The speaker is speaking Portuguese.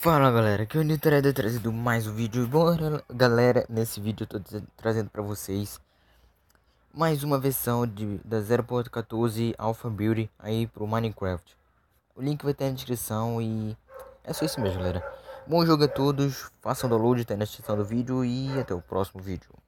Fala galera, aqui é o Nitrado trazendo mais um vídeo. Bom galera, nesse vídeo eu tô trazendo para vocês mais uma versão de, da 0.14 Alpha Beauty aí pro Minecraft. O link vai estar na descrição e é só isso mesmo galera. Bom jogo a todos, façam download, tá na descrição do vídeo e até o próximo vídeo.